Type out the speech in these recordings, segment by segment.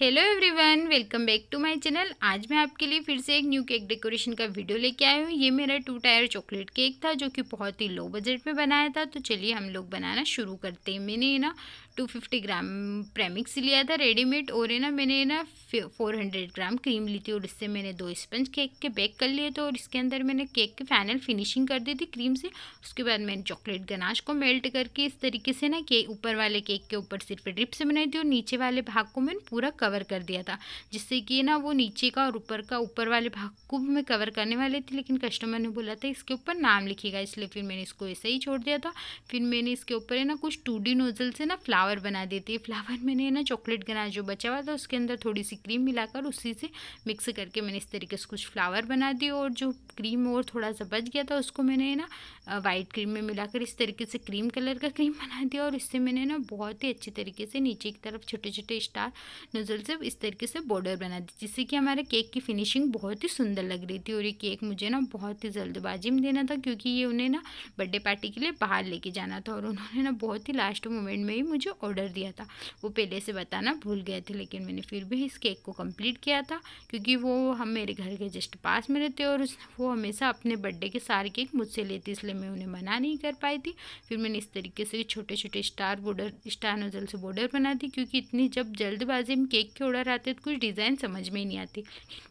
hello everyone welcome back to my channel आज मैं आपके लिए फिर से एक न्यू केक डेकोरेशन का वीडियो लेके आई हूँ ये मेरा टू टायर चॉकलेट केक था जो कि बहुत ही लो बजट में बनाया था तो चलिए हम लोग बनाना शुरू करते हैं मैंने ना 250 ग्राम प्रेमिक्स लिया था रेडीमेड और है ना मैंने ना 400 ग्राम क्रीम ली थी और इससे मैंने दो स्पंज केक के बेक कर लिए थे और इसके अंदर मैंने केक की फाइनल फिनिशिंग कर दी थी क्रीम से उसके बाद मैंने चॉकलेट गनाश को मेल्ट करके इस तरीके से ना के ऊपर वाले केक के ऊपर सिर्फ ड्रिप से बनाई थी और नीचे वाले भाग को मैंने पूरा कवर कर दिया था जिससे कि ना वो नीचे का और ऊपर का ऊपर वाले भाग को भी मैं कवर करने वाली थी लेकिन कस्टमर ने बोला था इसके ऊपर नाम लिखेगा इसलिए फिर मैंने इसको ऐसे ही छोड़ दिया था फिर मैंने इसके ऊपर है ना कुछ टू डी नोजल से ना फ्लावर बना दी थी फ्लावर मैंने ना चॉकलेट गना जो बचा हुआ था उसके अंदर थोड़ी सी क्रीम मिलाकर उसी से मिक्स करके मैंने इस तरीके से कुछ फ्लावर बना दिए और जो क्रीम और थोड़ा सा बच गया था उसको मैंने ना वाइट क्रीम में मिलाकर इस तरीके से क्रीम कलर का क्रीम बना दिया और इससे मैंने ना बहुत ही अच्छी तरीके से नीचे की तरफ छोटे छोटे स्टार नजर पेंसिल से इस तरीके से बॉर्डर बना दी जिससे कि हमारे केक की फिनिशिंग बहुत ही सुंदर लग रही थी और ये केक मुझे ना बहुत ही जल्दबाजी में देना था क्योंकि ये उन्हें ना बर्थडे पार्टी के लिए बाहर लेके जाना था और उन्होंने ना बहुत ही लास्ट मोमेंट में ही मुझे ऑर्डर दिया था वो पहले से बताना भूल गए थे लेकिन मैंने फिर भी इस केक को कम्प्लीट किया था क्योंकि वो हम मेरे घर के जस्ट पास में रहते और वो हमेशा अपने बर्थडे के सारे केक मुझसे लेती इसलिए मैं उन्हें मना नहीं कर पाई थी फिर मैंने इस तरीके से छोटे छोटे स्टार बॉर्डर स्टार नोजल से बॉर्डर बना दी क्योंकि इतनी जब जल्दबाजी में केक केक के ऑर्डर आते तो कुछ डिज़ाइन समझ में नहीं आती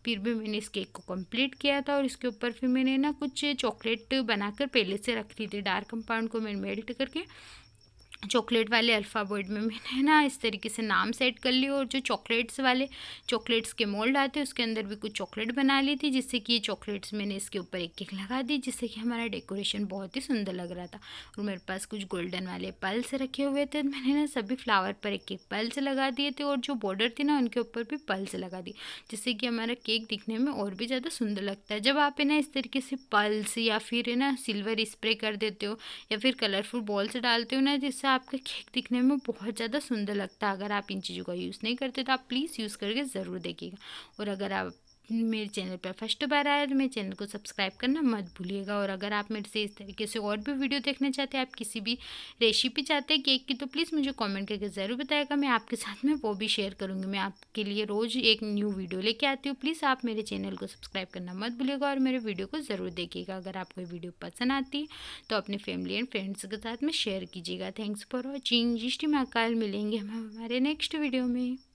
फिर भी मैंने इस केक को कंप्लीट किया था और इसके ऊपर फिर मैंने ना कुछ चॉकलेट बनाकर पहले से रख ली थी डार्क कंपाउंड को मैंने मेल्ट करके चॉकलेट वाले अल्फ़ाबेट में मैंने ना इस तरीके से नाम सेट कर लिए और जो चॉकलेट्स वाले चॉकलेट्स के मोल्ड आते हैं उसके अंदर भी कुछ चॉकलेट बना ली थी जिससे कि ये चॉकलेट्स मैंने इसके ऊपर एक एक लगा दी जिससे कि हमारा डेकोरेशन बहुत ही सुंदर लग रहा था और मेरे पास कुछ गोल्डन वाले पल्स रखे हुए थे तो मैंने ना सभी फ्लावर पर एक एक पल्स लगा दिए थे और जो बॉर्डर थी ना उनके ऊपर भी पल्स लगा दी जिससे कि हमारा केक दिखने में और भी ज़्यादा सुंदर लगता है जब आप है ना इस तरीके से पल्स या फिर है ना सिल्वर स्प्रे कर देते हो या फिर कलरफुल बॉल्स डालते हो ना जिससे आपका केक दिखने में बहुत ज़्यादा सुंदर लगता है अगर आप इन चीज़ों का यूज़ नहीं करते तो आप प्लीज़ यूज़ करके ज़रूर देखिएगा और अगर आप मेरे चैनल पर फर्स्ट बार आया तो मेरे चैनल को सब्सक्राइब करना मत भूलिएगा और अगर आप मेरे से इस तरीके से और भी वीडियो देखना चाहते हैं आप किसी भी रेसिपी चाहते हैं केक की तो प्लीज़ मुझे कमेंट करके ज़रूर बताएगा मैं आपके साथ में वो भी शेयर करूँगी मैं आपके लिए रोज़ एक न्यू वीडियो लेके आती हूँ प्लीज़ आप मेरे चैनल को सब्सक्राइब करना मत भूलिएगा और मेरे वीडियो को ज़रूर देखिएगा अगर आपको वीडियो पसंद आती है तो अपनी फैमिली एंड फ्रेंड्स के साथ में शेयर कीजिएगा थैंक्स फॉर वॉचिंग जिस टीम अकाल मिलेंगे हम हमारे नेक्स्ट वीडियो में